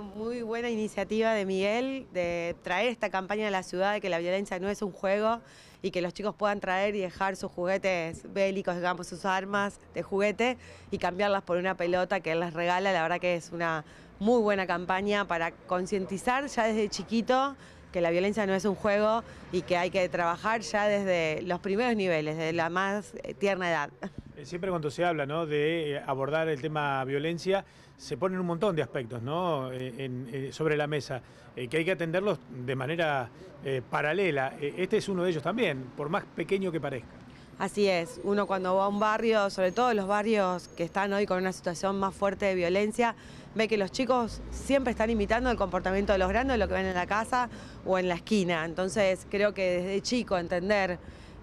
muy buena iniciativa de Miguel de traer esta campaña a la ciudad de que la violencia no es un juego y que los chicos puedan traer y dejar sus juguetes bélicos, digamos, sus armas de juguete y cambiarlas por una pelota que él les regala. La verdad que es una muy buena campaña para concientizar ya desde chiquito que la violencia no es un juego y que hay que trabajar ya desde los primeros niveles, desde la más eh, tierna edad. Eh, siempre cuando se habla ¿no? de eh, abordar el tema violencia, se ponen un montón de aspectos ¿no? Eh, sobre la mesa, que hay que atenderlos de manera paralela. Este es uno de ellos también, por más pequeño que parezca. Así es, uno cuando va a un barrio, sobre todo los barrios que están hoy con una situación más fuerte de violencia, ve que los chicos siempre están imitando el comportamiento de los grandes, lo que ven en la casa o en la esquina. Entonces creo que desde chico entender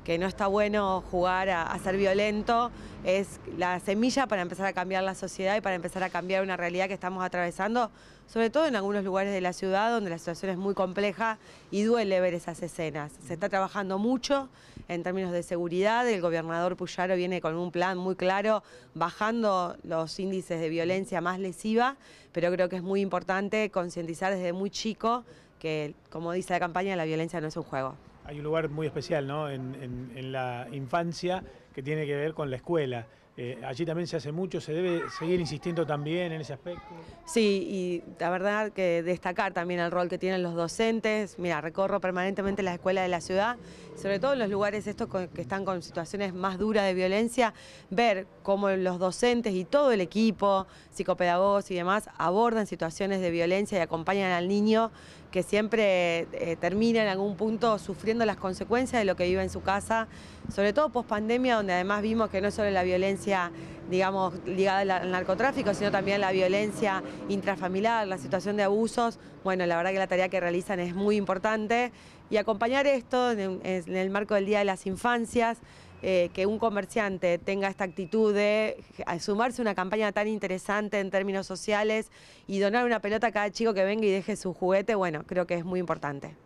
que no está bueno jugar a, ser violento, es la semilla para empezar a cambiar la sociedad y para empezar a cambiar una realidad que estamos atravesando, sobre todo en algunos lugares de la ciudad donde la situación es muy compleja y duele ver esas escenas. Se está trabajando mucho en términos de seguridad, el gobernador Puyaro viene con un plan muy claro, bajando los índices de violencia más lesiva, pero creo que es muy importante concientizar desde muy chico que, como dice la campaña, la violencia no es un juego hay un lugar muy especial ¿no? en, en la infancia que tiene que ver con la escuela. Eh, allí también se hace mucho, se debe seguir insistiendo también en ese aspecto. Sí, y la verdad que destacar también el rol que tienen los docentes. Mira, recorro permanentemente las escuelas de la ciudad, sobre todo en los lugares estos que están con situaciones más duras de violencia, ver cómo los docentes y todo el equipo, psicopedagogos y demás, abordan situaciones de violencia y acompañan al niño que siempre eh, termina en algún punto sufriendo las consecuencias de lo que vive en su casa, sobre todo post pandemia, donde además vimos que no solo la violencia, digamos, ligada al narcotráfico, sino también la violencia intrafamiliar, la situación de abusos. Bueno, la verdad que la tarea que realizan es muy importante. Y acompañar esto en el marco del Día de las Infancias, eh, que un comerciante tenga esta actitud de sumarse a una campaña tan interesante en términos sociales y donar una pelota a cada chico que venga y deje su juguete, bueno, creo que es muy importante.